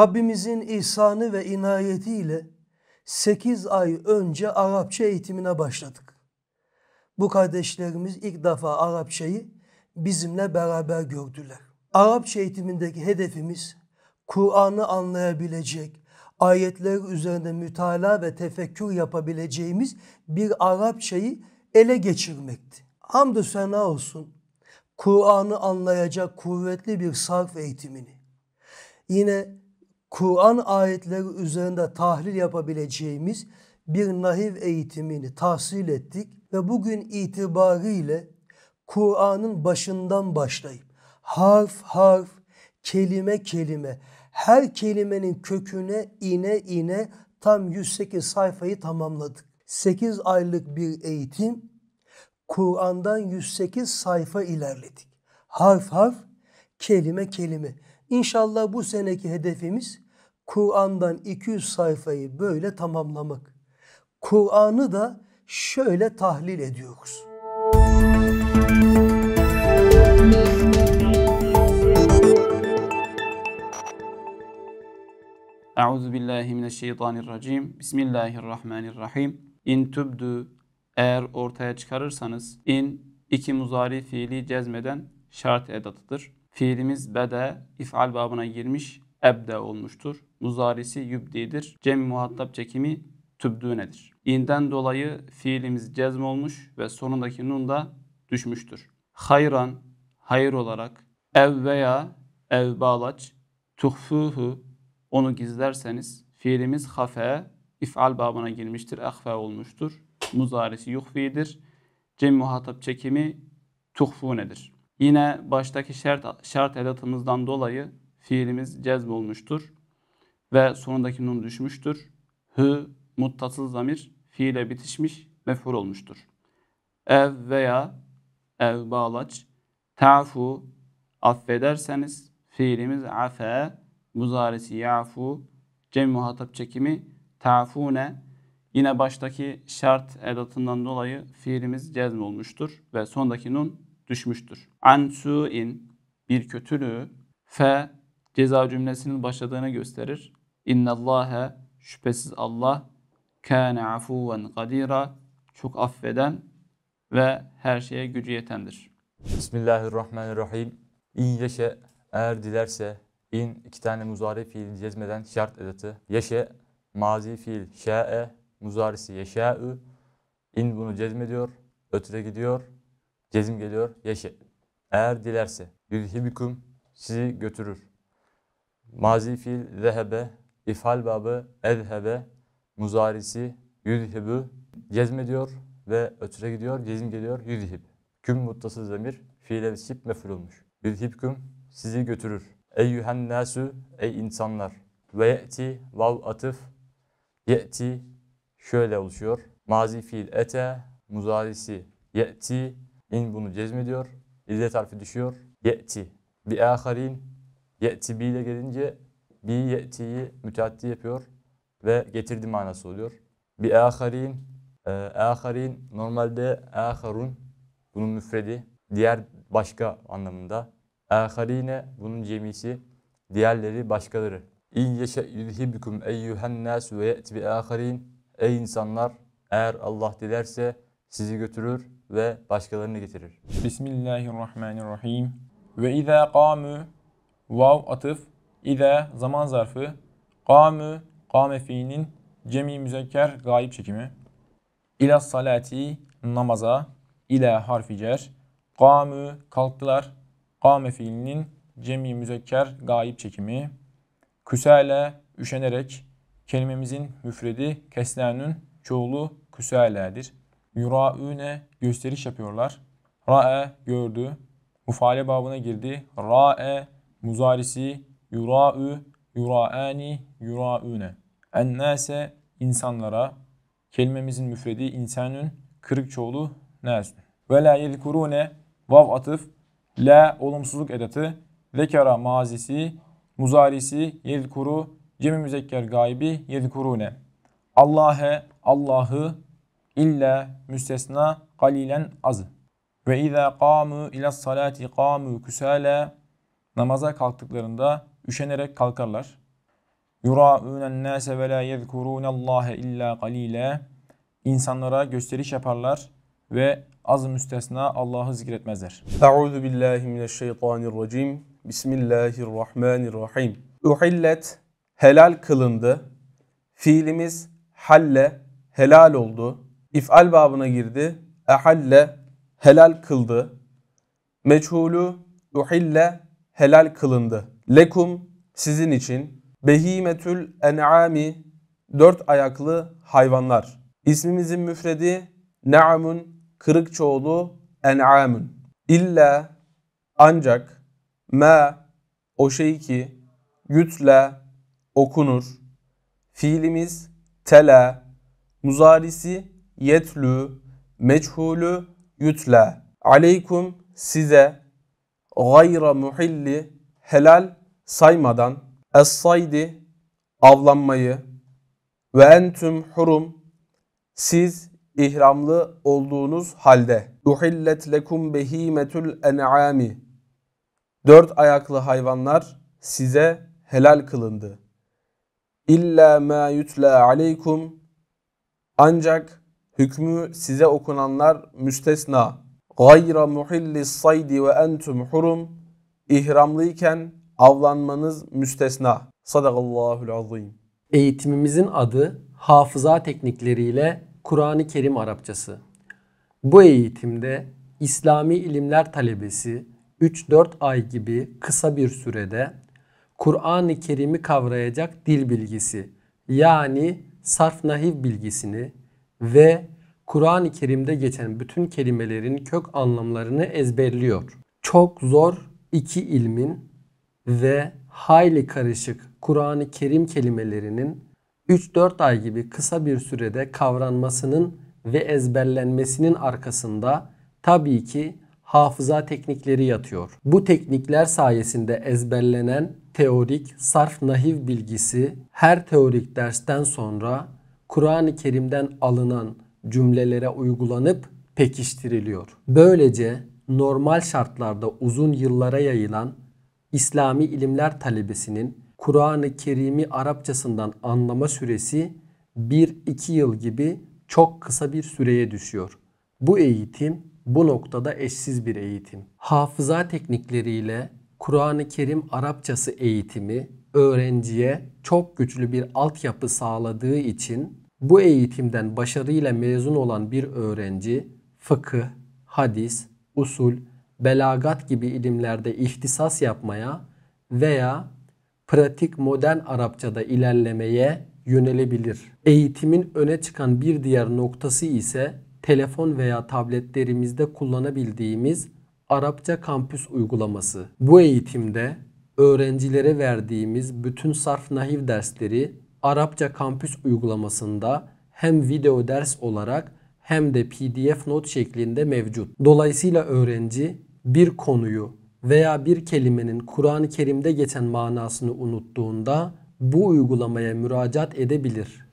Rabbimizin ihsanı ve inayetiyle 8 ay önce Arapça eğitimine başladık. Bu kardeşlerimiz ilk defa Arapçayı bizimle beraber gördüler. Arapça eğitimindeki hedefimiz Kur'an'ı anlayabilecek, ayetler üzerinde mütala ve tefekkür yapabileceğimiz bir Arapçayı ele geçirmekti. Hamdü sena olsun Kur'an'ı anlayacak kuvvetli bir sarf eğitimini, yine Kur'an ayetleri üzerinde tahlil yapabileceğimiz bir nahiv eğitimini tahsil ettik ve bugün itibariyle Kur'an'ın başından başlayıp harf harf, kelime kelime, her kelimenin köküne ine ine tam 108 sayfayı tamamladık. 8 aylık bir eğitim, Kur'an'dan 108 sayfa ilerledik. Harf harf, kelime kelime. İnşallah bu seneki hedefimiz Kur'an'dan 200 sayfayı böyle tamamlamak. Kur'an'ı da şöyle tahlil ediyoruz. Euzu billahi mineşşeytanirracim. Bismillahirrahmanirrahim. İn tübdü eğer ortaya çıkarırsanız in iki muzari fiili cezmeden şart edatıdır. Fiilimiz bede ifal babına girmiş ebde olmuştur. Muzarisi yübdidir. Cem muhatap çekimi tübdünedir. İnden dolayı fiilimiz cezm olmuş ve sonundaki nun da düşmüştür. Hayran, hayır olarak, ev veya ev bağlaç, tuhfuhu, onu gizlerseniz fiilimiz hafe, ifal babına girmiştir, ahfe olmuştur. Muzarisi yuhfidir. Cem muhatap çekimi nedir? Yine baştaki şart, şart edatımızdan dolayı fiilimiz cezb olmuştur ve sonundaki nun düşmüştür. Hü muttasıl zamir fiile bitişmiş mefhur olmuştur. Ev veya ev bağlaç tafu affederseniz fiilimiz afe muzarisi yafu cem muhatap çekimi tafune yine baştaki şart edatından dolayı fiilimiz cezm olmuştur ve sondaki nun düşmüştür. An su'in bir kötülüğü fe ceza cümlesinin başladığını gösterir. İnnallâhe şüphesiz Allah kâne afuven kadira çok affeden ve her şeye gücü yetendir. Bismillahirrahmanirrahim. İn yeşe eğer dilerse in iki tane muzari fiil cezmeden şart edatı. Yeşe mazi fiil şa'e muzarisi yeşa'ı in bunu cezmediyor ötüre gidiyor Cezim geliyor. Yeşe. Eğer dilerse. Yüzhibikum sizi götürür. Mazi fiil zehebe, ifal babı ezhebe, muzarisi yüzhibü cezmediyor ve ötüre gidiyor. Cezim geliyor. Yüzhib. Küm muttası zemir. Fiile sip meful olmuş. Yüzhibküm sizi götürür. Ey nasu ey insanlar. Ve ye'ti vav atıf. Ye'ti şöyle oluşuyor. Mazi fiil ete muzarisi ye'ti İn bunu cezmediyor. İddet harfi düşüyor. Ye'ti. Bi aharin. Ye'ti bi ile gelince bi ye'tiyi müteaddi yapıyor ve getirdi manası oluyor. Bi aharin. E, aharin normalde aharun bunun müfredi. Diğer başka anlamında. Aharine bunun cemisi. Diğerleri başkaları. İn yeşe yudhibikum eyyühen nas ve ye'ti bi aharin. Ey insanlar eğer Allah dilerse sizi götürür ve başkalarını getirir. Bismillahirrahmanirrahim. Ve izâ kâmü vav atıf İde zaman zarfı kamü kame fiilinin cemi müzekker gayip çekimi. İla salati namaza ile harficer, cer. kalktılar. Kame fiilinin cemi müzekker gayip çekimi. Küsale üşenerek kelimemizin müfredi keslenün çoğulu küsale'dir. Yuraüne gösteriş yapıyorlar. Ra'e gördü. Mufale babına girdi. Ra'e muzarisi. Yura'ü yura'ani yura'üne. Ennase insanlara. Kelimemizin müfredi insanın Kırık çoğulu nesün. Ve la yelkurune vav atıf. La olumsuzluk edatı. Vekara mazisi. Muzarisi yedikuru. Cemi müzekker gaybi yelkurune. Allah'e Allah'ı İlla müstesna galilen az. Ve izâ kâmû ila salati kâmû küsâlâ. Namaza kalktıklarında üşenerek kalkarlar. Yurâûnen nâse ve lâ yezkurûnallâhe illâ galîlâ. insanlara gösteriş yaparlar ve az müstesna Allah'ı zikretmezler. Euzu billahi mineşşeytanirracim. Bismillahirrahmanirrahim. Uhillet helal kılındı. Fiilimiz halle helal oldu ifal babına girdi. Ehalle helal kıldı. meçhulu uhille helal kılındı. Lekum sizin için behimetül en'ami dört ayaklı hayvanlar. İsmimizin müfredi ne'amun kırık çoğulu en'amun. İlla ancak ma o şey ki yütle okunur. Fiilimiz tela muzarisi yetlü, meçhulü, yütle. Aleykum size gayra muhilli helal saymadan es avlanmayı ve entüm hurum siz ihramlı olduğunuz halde uhillet lekum behimetül en'ami dört ayaklı hayvanlar size helal kılındı. İlla ma yutla aleykum ancak Hükmü size okunanlar müstesna. Gayra muhillis saydi ve entum hurum. İhramlıyken avlanmanız müstesna. Sadakallahul azim. Eğitimimizin adı hafıza teknikleriyle Kur'an-ı Kerim Arapçası. Bu eğitimde İslami ilimler talebesi 3-4 ay gibi kısa bir sürede Kur'an-ı Kerim'i kavrayacak dil bilgisi yani sarf nahiv bilgisini, ve Kur'an-ı Kerim'de geçen bütün kelimelerin kök anlamlarını ezberliyor. Çok zor iki ilmin ve hayli karışık Kur'an-ı Kerim kelimelerinin 3-4 ay gibi kısa bir sürede kavranmasının ve ezberlenmesinin arkasında tabii ki hafıza teknikleri yatıyor. Bu teknikler sayesinde ezberlenen teorik sarf nahiv bilgisi her teorik dersten sonra Kur'an-ı Kerim'den alınan cümlelere uygulanıp pekiştiriliyor. Böylece normal şartlarda uzun yıllara yayılan İslami ilimler talebesinin Kur'an-ı Kerim'i Arapçasından anlama süresi 1-2 yıl gibi çok kısa bir süreye düşüyor. Bu eğitim bu noktada eşsiz bir eğitim. Hafıza teknikleriyle Kur'an-ı Kerim Arapçası eğitimi öğrenciye çok güçlü bir altyapı sağladığı için bu eğitimden başarıyla mezun olan bir öğrenci fıkıh, hadis, usul, belagat gibi ilimlerde ihtisas yapmaya veya pratik modern Arapçada ilerlemeye yönelebilir. Eğitimin öne çıkan bir diğer noktası ise telefon veya tabletlerimizde kullanabildiğimiz Arapça kampüs uygulaması. Bu eğitimde öğrencilere verdiğimiz bütün sarf nahiv dersleri Arapça kampüs uygulamasında hem video ders olarak hem de PDF not şeklinde mevcut. Dolayısıyla öğrenci bir konuyu veya bir kelimenin Kur'an-ı Kerim'de geçen manasını unuttuğunda bu uygulamaya müracaat edebilir.